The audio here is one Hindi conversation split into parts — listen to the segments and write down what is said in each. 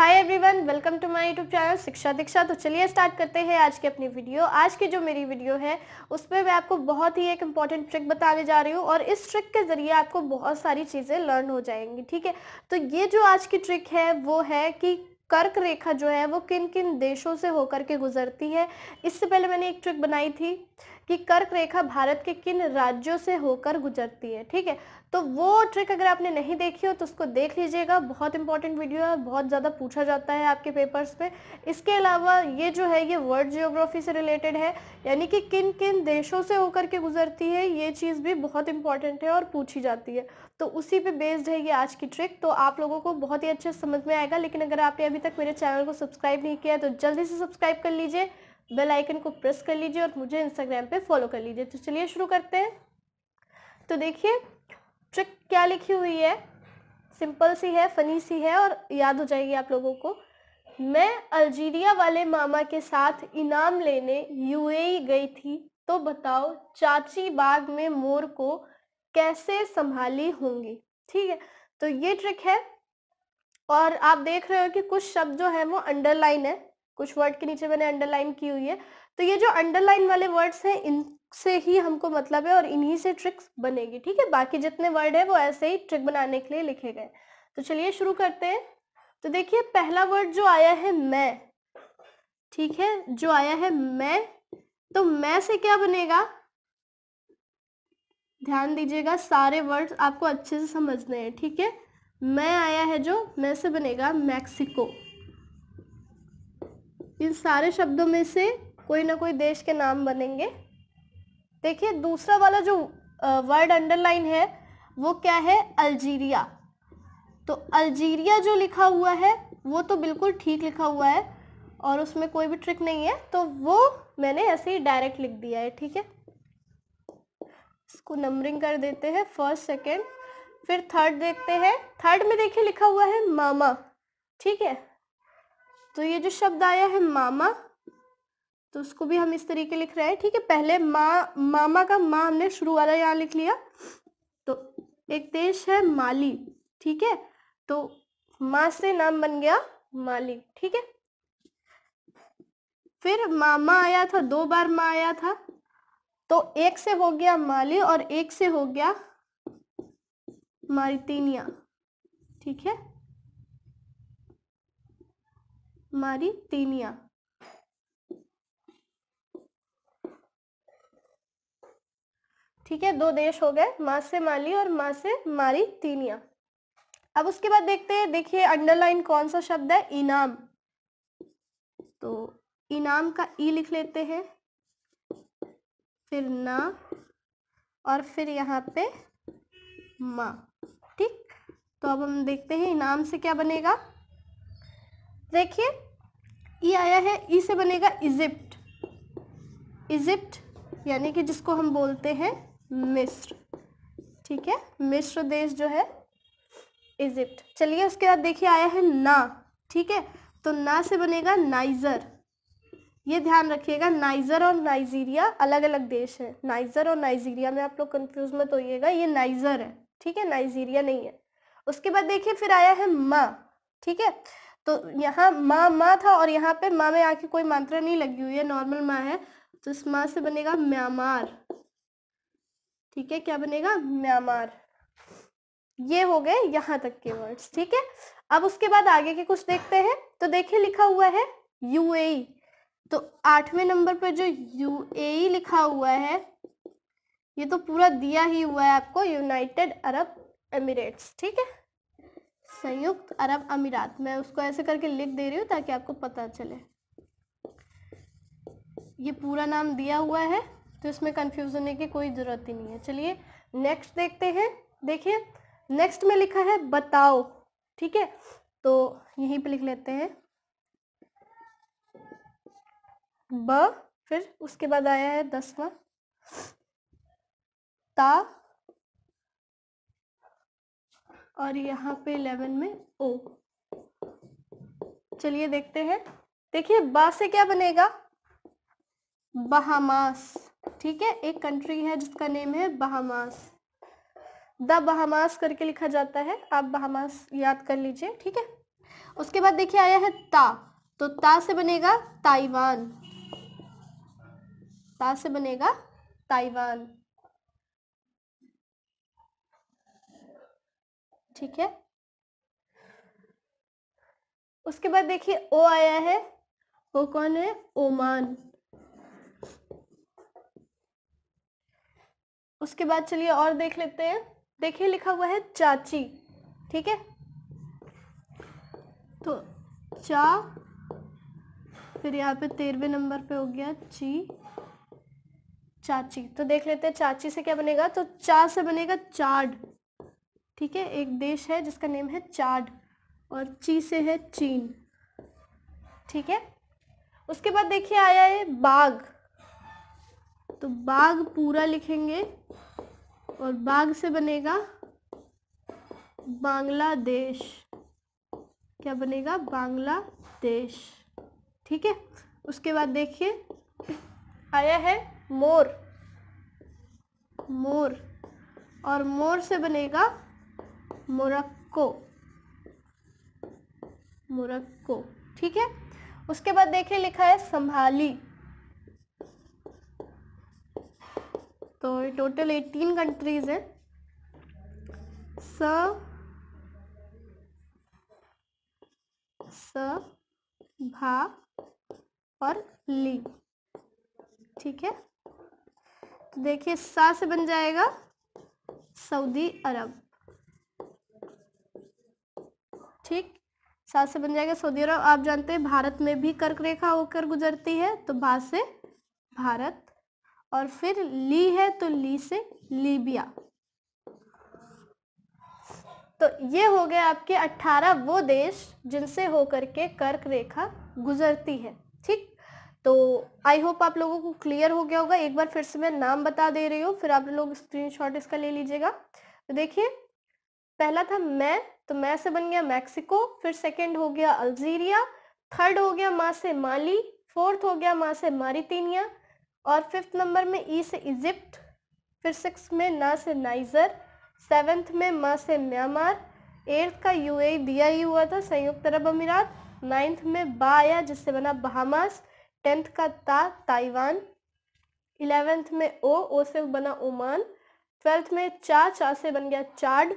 Hi everyone welcome to my YouTube channel Shiksha Diksha तो चलिए स्टार्ट करते हैं आज की अपनी वीडियो आज की जो मेरी वीडियो है उसमें मैं आपको बहुत ही एक इम्पॉर्टेंट ट्रिक बताने जा रही हूँ और इस ट्रिक के ज़रिए आपको बहुत सारी चीज़ें लर्न हो जाएंगी ठीक है तो ये जो आज की ट्रिक है वो है कि कर्क रेखा जो है वो किन किन देशों से होकर के गुजरती है इससे पहले मैंने एक ट्रिक बनाई थी कि कर्क रेखा भारत के किन राज्यों से होकर गुजरती है ठीक है तो वो ट्रिक अगर आपने नहीं देखी हो तो उसको देख लीजिएगा बहुत इंपॉर्टेंट वीडियो है बहुत ज़्यादा पूछा जाता है आपके पेपर्स में इसके अलावा ये जो है ये वर्ल्ड जियोग्राफी से रिलेटेड है यानी कि किन किन देशों से होकर के गुजरती है ये चीज़ भी बहुत इंपॉर्टेंट है और पूछी जाती है तो उसी पर बेस्ड है ये आज की ट्रिक तो आप लोगों को बहुत ही अच्छे समझ में आएगा लेकिन अगर आपने अभी अभी तक मेरे चैनल को सब्सक्राइब नहीं किया है तो जल्दी से सब्सक्राइब कर लीजिए बेल आइकन को प्रेस कर लीजिए और मुझे इंस्टाग्राम पे फॉलो कर लीजिए तो चलिए शुरू करते हैं तो देखिए ट्रिक क्या लिखी हुई है सिंपल सी है फनी सी है और याद हो जाएगी आप लोगों को मैं अल्जीरिया वाले मामा के साथ इनाम लेने यू गई थी तो बताओ चाची बाग में मोर को कैसे संभाली होंगी ठीक है तो ये ट्रिक है और आप देख रहे हो कि कुछ शब्द जो है वो अंडरलाइन है कुछ वर्ड के नीचे मैंने अंडरलाइन की हुई है तो ये जो अंडरलाइन वाले वर्ड्स हैं इनसे ही हमको मतलब है और इन्हीं से ट्रिक्स बनेगी ठीक है बाकी जितने वर्ड है वो ऐसे ही ट्रिक बनाने के लिए लिखे गए तो चलिए शुरू करते हैं तो देखिए पहला वर्ड जो आया है मैं ठीक है जो आया है मैं तो मैं से क्या बनेगा ध्यान दीजिएगा सारे वर्ड्स आपको अच्छे से समझने हैं ठीक है मैं आया है जो मैं से बनेगा मैक्सिको इन सारे शब्दों में से कोई ना कोई देश के नाम बनेंगे देखिए दूसरा वाला जो वर्ड अंडरलाइन है वो क्या है अल्जीरिया तो अल्जीरिया जो लिखा हुआ है वो तो बिल्कुल ठीक लिखा हुआ है और उसमें कोई भी ट्रिक नहीं है तो वो मैंने ऐसे ही डायरेक्ट लिख दिया है ठीक है इसको नंबरिंग कर देते हैं फर्स्ट सेकेंड फिर थर्ड देखते हैं थर्ड में देखिए लिखा हुआ है मामा ठीक है तो ये जो शब्द आया है मामा तो उसको भी हम इस तरीके लिख रहे हैं ठीक है पहले माँ मामा का माँ हमने शुरू वाला यहाँ लिख लिया तो एक देश है माली ठीक है तो माँ से नाम बन गया माली ठीक है फिर मामा आया था दो बार माँ आया था तो एक से हो गया माली और एक से हो गया मारिटेनिया ठीक है मारिटेनिया ठीक है दो देश हो गए माँ से माली और माँ से मारी तीनिया अब उसके बाद देखते हैं देखिए अंडरलाइन कौन सा शब्द है इनाम तो इनाम का ई लिख लेते हैं फिर ना और फिर यहाँ पे माँ तो अब हम देखते हैं इनाम से क्या बनेगा देखिए ई आया है ई से बनेगा इजिप्ट इजिप्ट यानी कि जिसको हम बोलते हैं मिस्र ठीक है मिस्र देश जो है इजिप्ट चलिए उसके बाद देखिए आया है ना ठीक है तो ना से बनेगा नाइजर ये ध्यान रखिएगा नाइजर और नाइजीरिया अलग अलग देश है नाइजर और नाइजीरिया में आप लोग कंफ्यूज मत होइएगा ये नाइजर है ठीक है नाइजीरिया नहीं है उसके बाद देखिए फिर आया है माँ ठीक है तो यहाँ माँ माँ था और यहाँ पे माँ में आके कोई मात्रा नहीं लगी हुई है नॉर्मल माँ है तो इस माँ से बनेगा म्यांमार ठीक है क्या बनेगा म्यांमार ये हो गए यहाँ तक के वर्ड्स ठीक है अब उसके बाद आगे के कुछ देखते हैं तो देखिए लिखा हुआ है यूएई e। तो आठवें नंबर पर जो यूएई e लिखा हुआ है ये तो पूरा दिया ही हुआ है आपको यूनाइटेड अरब एमिरेट्स ठीक है संयुक्त अरब अमीरात मैं उसको ऐसे करके लिख दे रही हूँ ताकि आपको पता चले ये पूरा नाम दिया हुआ है तो इसमें कंफ्यूज होने की कोई ज़रूरत ही नहीं है चलिए नेक्स्ट देखते हैं देखिए नेक्स्ट में लिखा है बताओ ठीक है तो यहीं पे लिख लेते हैं ब फिर उसके बाद आया है दसवा ता और यहाँ पे इलेवन में ओ चलिए देखते हैं देखिए बा से क्या बनेगा बहामास ठीक है एक कंट्री है जिसका नेम है बहामास द बहामास करके लिखा जाता है आप बहामास याद कर लीजिए ठीक है उसके बाद देखिए आया है ता तो ता से बनेगा ताइवान ता से बनेगा ताइवान ठीक है उसके बाद देखिए ओ आया है वो कौन है ओमान उसके बाद चलिए और देख लेते हैं देखिए लिखा हुआ है चाची ठीक है तो चा फिर यहाँ पे तेरहवे नंबर पे हो गया ची चाची तो देख लेते हैं चाची से क्या बनेगा तो चा से बनेगा चाड ठीक है एक देश है जिसका नेम है चाड और ची से है चीन ठीक है उसके बाद देखिए आया है बाघ तो बाघ पूरा लिखेंगे और बाघ से बनेगा बांग्लादेश क्या बनेगा बांग्लादेश ठीक है उसके बाद देखिए आया है मोर मोर और मोर से बनेगा मोरक्को मोरक्को ठीक है उसके बाद देखिए लिखा है संभाली तो ये टोटल एटीन कंट्रीज है स स भा और ली ठीक है तो देखिए सा से बन जाएगा सऊदी अरब ठीक सात से बन जाएगा सऊदी अरब आप जानते हैं भारत में भी कर्क रेखा होकर गुजरती है तो भा से भारत और फिर ली है तो ली से लीबिया तो ये हो गए आपके 18 वो देश जिनसे होकर के कर्क रेखा गुजरती है ठीक तो आई होप आप लोगों को क्लियर हो गया होगा एक बार फिर से मैं नाम बता दे रही हूँ फिर आप लोग स्क्रीनशॉट इसका ले लीजिएगा तो देखिए पहला था मैं तो मैं से बन गया मैक्सिको फिर सेकेंड हो गया अल्जीरिया थर्ड हो गया माँ से माली फोर्थ हो गया माँ से मारितीनिया और फिफ्थ नंबर में ई से इजिप्ट फिर सिक्स में ना से नाइजर सेवन्थ में माँ से म्यांमार एट्थ का ए दिया ही हुआ था संयुक्त अरब अमीरात नाइन्थ में बा आया जिससे बना बहामास टेंथ का ता ताइवान इलेवेंथ में ओ ओ से बना ओमान ट्वेल्थ में चा चा से बन गया चार्ड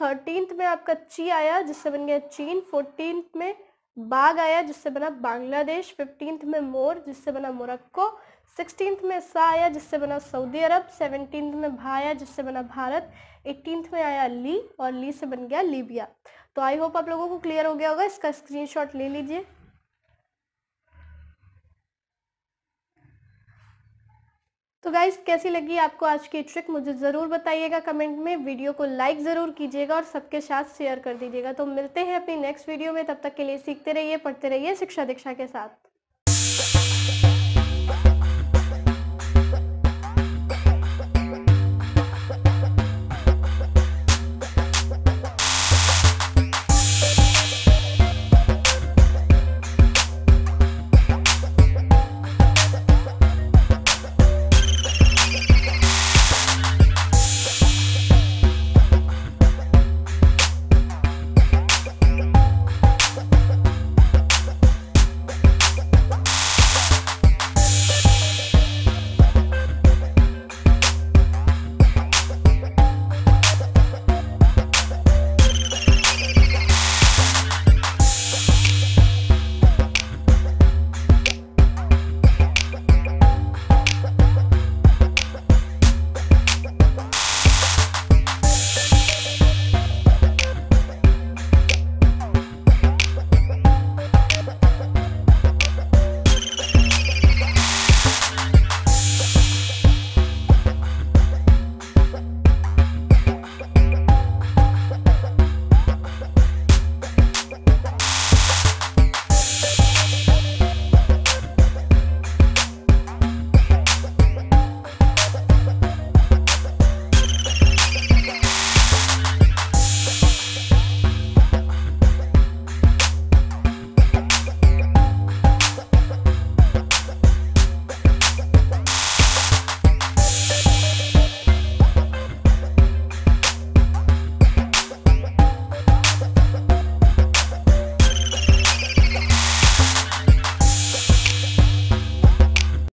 थर्टीन में आपका ची आया जिससे बन गया चीन फोर्टीन में बाग आया जिससे बना बांग्लादेश फिफ्टींथ में मोर जिससे बना मोरक्को सिक्सटींथ में सा आया जिससे बना सऊदी अरब सेवनटीन्थ में भा आया जिससे बना भारत एटीनथ में आया ली और ली से बन गया लीबिया तो आई होप आप लोगों को क्लियर हो गया होगा इसका स्क्रीनशॉट ले लीजिए तो गाइज कैसी लगी आपको आज की ट्रिक मुझे ज़रूर बताइएगा कमेंट में वीडियो को लाइक ज़रूर कीजिएगा और सबके साथ शेयर कर दीजिएगा तो मिलते हैं अपनी नेक्स्ट वीडियो में तब तक के लिए सीखते रहिए पढ़ते रहिए शिक्षा दीक्षा के साथ